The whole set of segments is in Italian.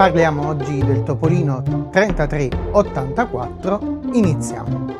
Parliamo oggi del Topolino 3384, iniziamo!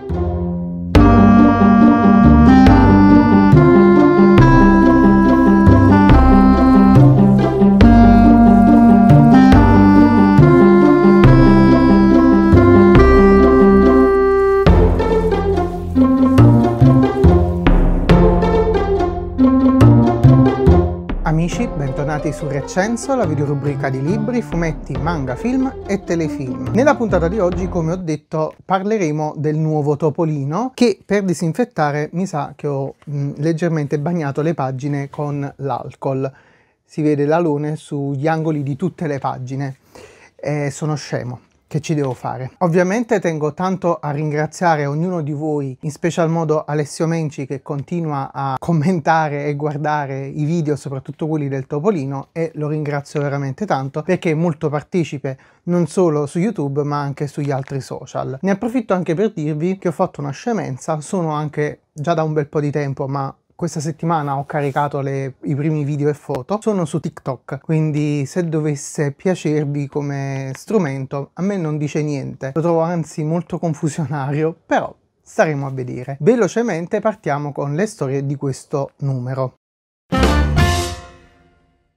bentornati su Recenso, la videorubrica di libri, fumetti, manga, film e telefilm. Nella puntata di oggi, come ho detto, parleremo del nuovo Topolino che per disinfettare mi sa che ho mh, mm, leggermente bagnato le pagine con l'alcol. Si vede l'alone sugli angoli di tutte le pagine. Eh, sono scemo che ci devo fare. Ovviamente tengo tanto a ringraziare ognuno di voi, in special modo Alessio Menci che continua a commentare e guardare i video, soprattutto quelli del Topolino e lo ringrazio veramente tanto perché è molto partecipe non solo su YouTube ma anche sugli altri social. Ne approfitto anche per dirvi che ho fatto una scemenza, sono anche già da un bel po' di tempo ma questa settimana ho caricato le, i primi video e foto, sono su TikTok, quindi se dovesse piacervi come strumento a me non dice niente, lo trovo anzi molto confusionario, però staremo a vedere. Velocemente partiamo con le storie di questo numero.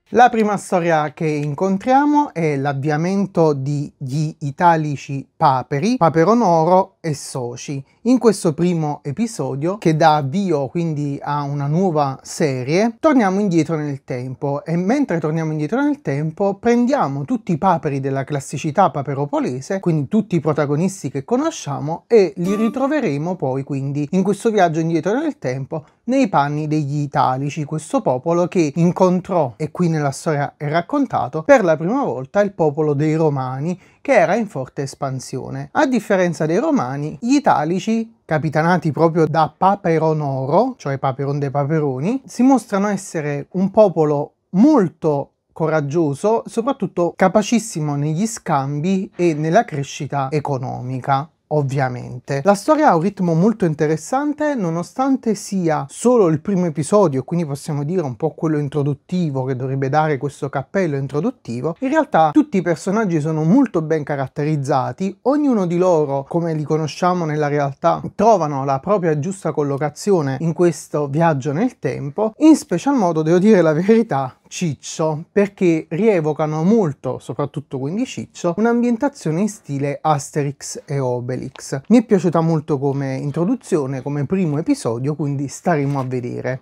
La prima storia che incontriamo è l'avviamento di Gli Italici Paperi, Paperonoro e soci. In questo primo episodio, che dà avvio quindi a una nuova serie, torniamo indietro nel tempo e mentre torniamo indietro nel tempo prendiamo tutti i paperi della classicità paperopolese, quindi tutti i protagonisti che conosciamo e li ritroveremo poi quindi in questo viaggio indietro nel tempo nei panni degli italici, questo popolo che incontrò, e qui nella storia è raccontato, per la prima volta il popolo dei romani che era in forte espansione. A differenza dei romani, gli italici capitanati proprio da Paperonoro, cioè Paperon dei Paperoni, si mostrano essere un popolo molto coraggioso, soprattutto capacissimo negli scambi e nella crescita economica ovviamente. La storia ha un ritmo molto interessante nonostante sia solo il primo episodio, quindi possiamo dire un po' quello introduttivo che dovrebbe dare questo cappello introduttivo, in realtà tutti i personaggi sono molto ben caratterizzati, ognuno di loro, come li conosciamo nella realtà, trovano la propria giusta collocazione in questo viaggio nel tempo, in special modo, devo dire la verità, Ciccio perché rievocano molto, soprattutto quindi Ciccio, un'ambientazione in stile Asterix e Obelix. Mi è piaciuta molto come introduzione, come primo episodio, quindi staremo a vedere.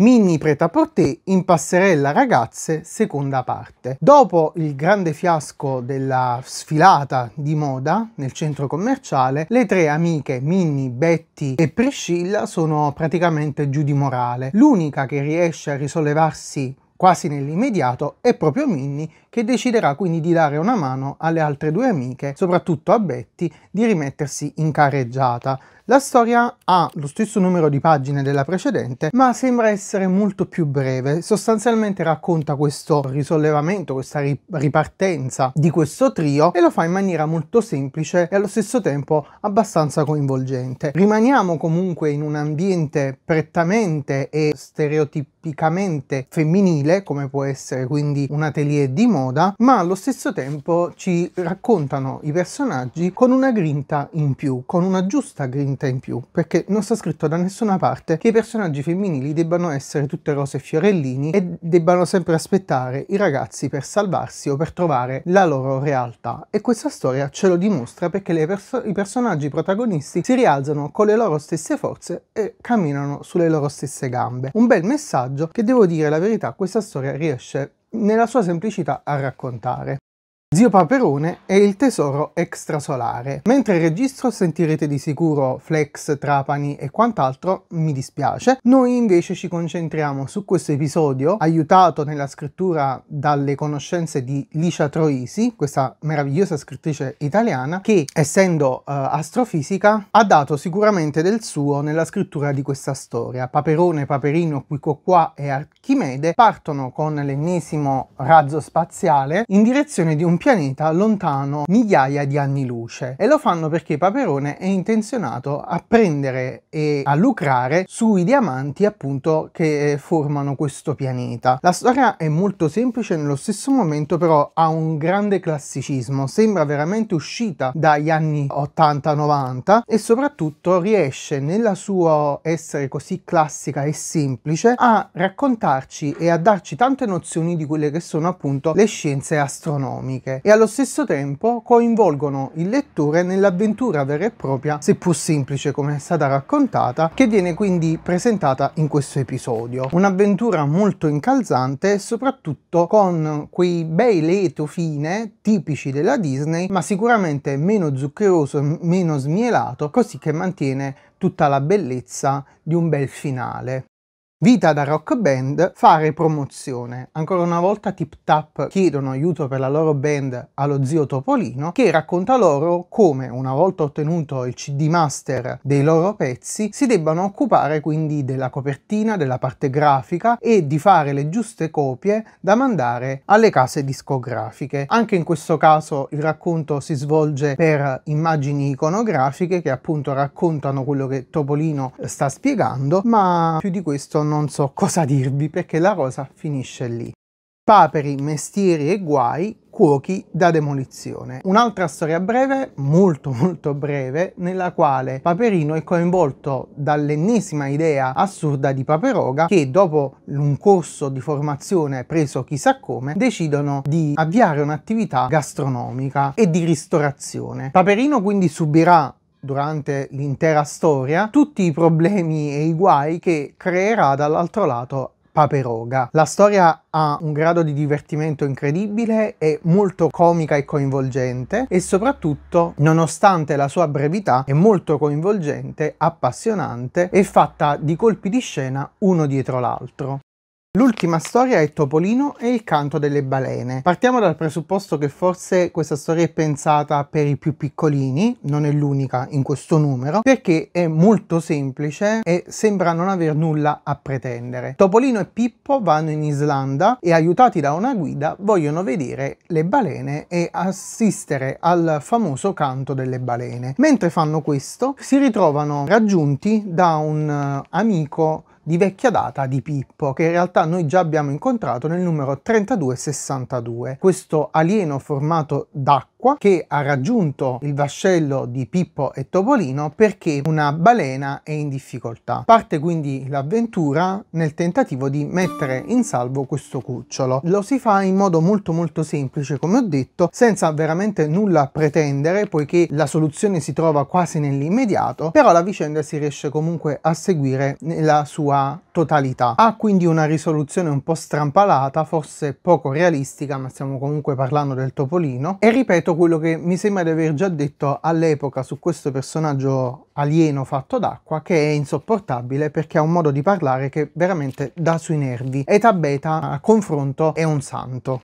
Mini preta por te in passerella ragazze, seconda parte. Dopo il grande fiasco della sfilata di moda nel centro commerciale, le tre amiche Minnie, Betty e Priscilla sono praticamente giù di morale. L'unica che riesce a risollevarsi Quasi nell'immediato è proprio Minnie che deciderà quindi di dare una mano alle altre due amiche, soprattutto a Betty, di rimettersi in careggiata, la storia ha lo stesso numero di pagine della precedente, ma sembra essere molto più breve. Sostanzialmente racconta questo risollevamento, questa ri ripartenza di questo trio e lo fa in maniera molto semplice e allo stesso tempo abbastanza coinvolgente. Rimaniamo comunque in un ambiente prettamente e stereotipicamente femminile, come può essere quindi un atelier di moda, ma allo stesso tempo ci raccontano i personaggi con una grinta in più, con una giusta grinta spinta in più, perché non sta scritto da nessuna parte che i personaggi femminili debbano essere tutte rose e fiorellini e debbano sempre aspettare i ragazzi per salvarsi o per trovare la loro realtà. E questa storia ce lo dimostra perché perso i personaggi protagonisti si rialzano con le loro stesse forze e camminano sulle loro stesse gambe. Un bel messaggio che devo dire la verità questa storia riesce nella sua semplicità a raccontare. Zio Paperone e il tesoro extrasolare. Mentre registro sentirete di sicuro Flex, Trapani e quant'altro, mi dispiace. Noi invece ci concentriamo su questo episodio, aiutato nella scrittura dalle conoscenze di Licia Troisi, questa meravigliosa scrittrice italiana, che essendo uh, astrofisica ha dato sicuramente del suo nella scrittura di questa storia. Paperone, Paperino, Quicoquà e Archimede partono con l'ennesimo razzo spaziale in direzione di un pianeta lontano migliaia di anni luce e lo fanno perché Paperone è intenzionato a prendere e a lucrare sui diamanti appunto che eh, formano questo pianeta. La storia è molto semplice nello stesso momento però ha un grande classicismo, sembra veramente uscita dagli anni 80-90 e soprattutto riesce nella sua essere così classica e semplice a raccontarci e a darci tante nozioni di quelle che sono appunto le scienze astronomiche generiche e allo stesso tempo coinvolgono il lettore nell'avventura vera e propria, seppur semplice come è stata raccontata, che viene quindi presentata in questo episodio. Un'avventura molto incalzante e soprattutto con quei bei leto fine tipici della Disney, ma sicuramente meno zuccheroso e meno smielato, così che mantiene tutta la bellezza di un bel finale. Vita da rock band, fare promozione. Ancora una volta Tip Tap chiedono aiuto per la loro band allo zio Topolino che racconta loro come una volta ottenuto il CD master dei loro pezzi si debbano occupare quindi della copertina, della parte grafica e di fare le giuste copie da mandare alle case discografiche. Anche in questo caso il racconto si svolge per immagini iconografiche che appunto raccontano quello che Topolino sta spiegando ma più di questo non non so cosa dirvi perché la cosa finisce lì. Paperi, mestieri e guai, cuochi da demolizione. Un'altra storia breve, molto molto breve, nella quale Paperino è coinvolto dall'ennesima idea assurda di Paperoga che dopo un corso di formazione preso chissà come decidono di avviare un'attività gastronomica e di ristorazione. Paperino quindi subirà durante l'intera storia tutti i problemi e i guai che creerà dall'altro lato Paperoga. La storia ha un grado di divertimento incredibile, è molto comica e coinvolgente e soprattutto, nonostante la sua brevità, è molto coinvolgente, appassionante e fatta di colpi di scena uno dietro l'altro. L'ultima storia è Topolino e il canto delle balene. Partiamo dal presupposto che forse questa storia è pensata per i più piccolini, non è l'unica in questo numero, perché è molto semplice e sembra non aver nulla a pretendere. Topolino e Pippo vanno in Islanda e aiutati da una guida vogliono vedere le balene e assistere al famoso canto delle balene. Mentre fanno questo si ritrovano raggiunti da un eh, amico di vecchia data di Pippo, che in realtà noi già abbiamo incontrato nel numero 3262. Questo alieno formato d'acqua che ha raggiunto il vascello di Pippo e Topolino perché una balena è in difficoltà. Parte quindi l'avventura nel tentativo di mettere in salvo questo cucciolo. Lo si fa in modo molto molto semplice, come ho detto, senza veramente nulla pretendere, poiché la soluzione si trova quasi nell'immediato, però la vicenda si riesce comunque a seguire nella sua sua totalità. Ha quindi una risoluzione un po' strampalata, forse poco realistica, ma stiamo comunque parlando del topolino. E ripeto quello che mi sembra di aver già detto all'epoca su questo personaggio alieno fatto d'acqua che è insopportabile perché ha un modo di parlare che veramente dà sui nervi. Eta Beta a confronto è un santo.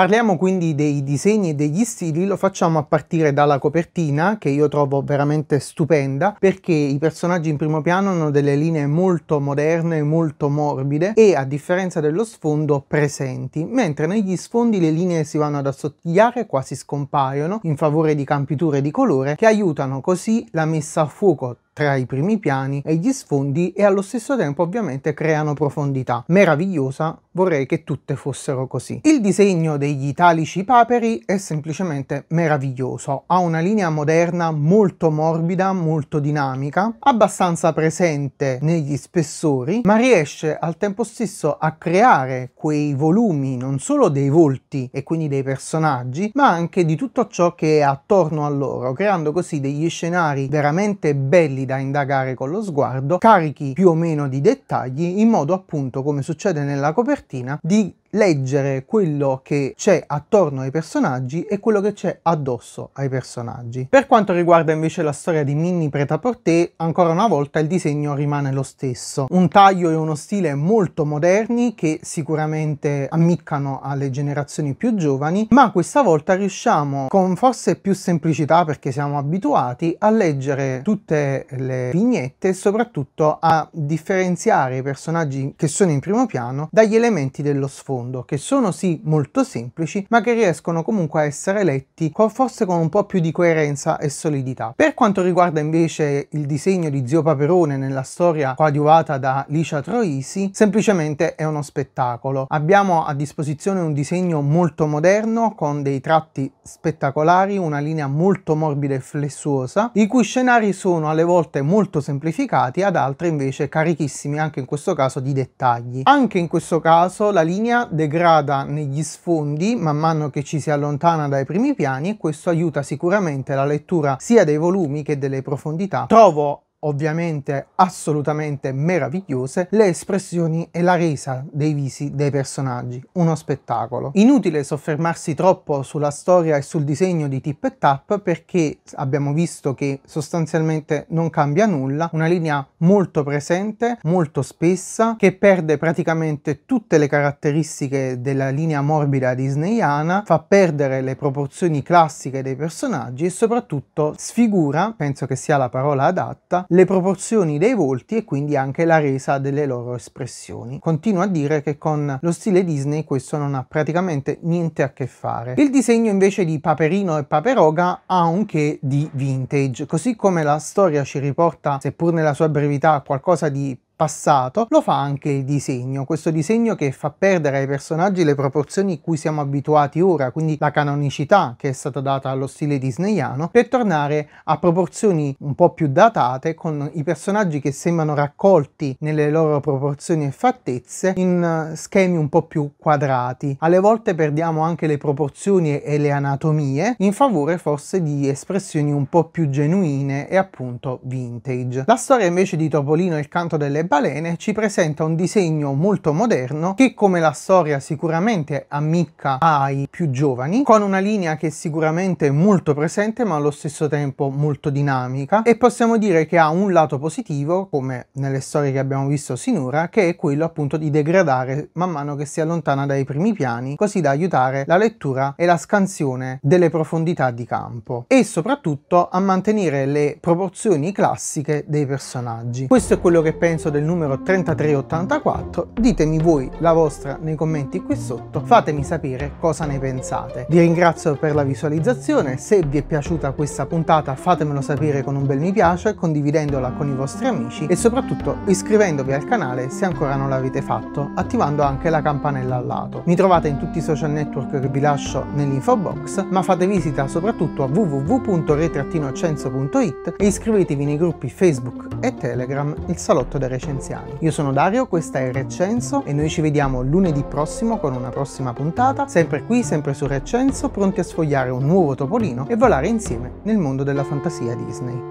Parliamo quindi dei disegni e degli stili, lo facciamo a partire dalla copertina che io trovo veramente stupenda perché i personaggi in primo piano hanno delle linee molto moderne, molto morbide e a differenza dello sfondo presenti, mentre negli sfondi le linee si vanno ad assottigliare, quasi scompaiono in favore di campiture di colore che aiutano così la messa a fuoco tra i primi piani e gli sfondi e allo stesso tempo ovviamente creano profondità. Meravigliosa, vorrei che tutte fossero così. Il disegno degli italici paperi è semplicemente meraviglioso, ha una linea moderna molto morbida, molto dinamica, abbastanza presente negli spessori, ma riesce al tempo stesso a creare quei volumi non solo dei volti e quindi dei personaggi, ma anche di tutto ciò che è attorno a loro, creando così degli scenari veramente belli da indagare con lo sguardo, carichi più o meno di dettagli in modo appunto come succede nella copertina di leggere quello che c'è attorno ai personaggi e quello che c'è addosso ai personaggi. Per quanto riguarda invece la storia di Minnie Preta-Porter, ancora una volta il disegno rimane lo stesso. Un taglio e uno stile molto moderni che sicuramente ammiccano alle generazioni più giovani, ma questa volta riusciamo con forse più semplicità perché siamo abituati a leggere tutte le vignette e soprattutto a differenziare i personaggi che sono in primo piano dagli elementi dello sfondo fondo, che sono sì molto semplici, ma che riescono comunque a essere letti con, forse con un po' più di coerenza e solidità. Per quanto riguarda invece il disegno di Zio Paperone nella storia coadiuvata da Licia Troisi, semplicemente è uno spettacolo. Abbiamo a disposizione un disegno molto moderno con dei tratti spettacolari, una linea molto morbida e flessuosa, i cui scenari sono alle volte molto semplificati, ad altre invece carichissimi anche in questo caso di dettagli. Anche in questo caso la linea degrada negli sfondi man mano che ci si allontana dai primi piani e questo aiuta sicuramente la lettura sia dei volumi che delle profondità. Trovo ovviamente assolutamente meravigliose, le espressioni e la resa dei visi dei personaggi, uno spettacolo. Inutile soffermarsi troppo sulla storia e sul disegno di Tip e Tap perché abbiamo visto che sostanzialmente non cambia nulla, una linea molto presente, molto spessa, che perde praticamente tutte le caratteristiche della linea morbida disneyana, fa perdere le proporzioni classiche dei personaggi e soprattutto sfigura, penso che sia la parola adatta, le proporzioni dei volti e quindi anche la resa delle loro espressioni. Continuo a dire che con lo stile Disney questo non ha praticamente niente a che fare. Il disegno invece di Paperino e Paperoga ha un che di vintage, così come la storia ci riporta, seppur nella sua brevità, qualcosa di passato, lo fa anche il disegno, questo disegno che fa perdere ai personaggi le proporzioni cui siamo abituati ora, quindi la canonicità che è stata data allo stile disneyano, per tornare a proporzioni un po' più datate con i personaggi che sembrano raccolti nelle loro proporzioni e fattezze in eh, schemi un po' più quadrati. Alle volte perdiamo anche le proporzioni e le anatomie in favore forse di espressioni un po' più genuine e appunto vintage. La storia invece di Topolino e il canto delle Balene ci presenta un disegno molto moderno che come la storia sicuramente ammicca ai più giovani, con una linea che è sicuramente molto presente ma allo stesso tempo molto dinamica e possiamo dire che ha un lato positivo, come nelle storie che abbiamo visto sinora, che è quello appunto di degradare man mano che si allontana dai primi piani, così da aiutare la lettura e la scansione delle profondità di campo e soprattutto a mantenere le proporzioni classiche dei personaggi. Questo è quello che penso del il numero 3384, ditemi voi la vostra nei commenti qui sotto, fatemi sapere cosa ne pensate. Vi ringrazio per la visualizzazione, se vi è piaciuta questa puntata fatemelo sapere con un bel mi piace, condividendola con i vostri amici e soprattutto iscrivendovi al canale se ancora non l'avete fatto, attivando anche la campanella al lato. Mi trovate in tutti i social network che vi lascio nell'info box, ma fate visita soprattutto a www.re-censo.it e iscrivetevi nei gruppi Facebook e Telegram Il Salotto dei Recensioni scienziali. Io sono Dario, questa è Recenso e noi ci vediamo lunedì prossimo con una prossima puntata, sempre qui, sempre su Recenso, pronti a sfogliare un nuovo topolino e volare insieme nel mondo della fantasia Disney.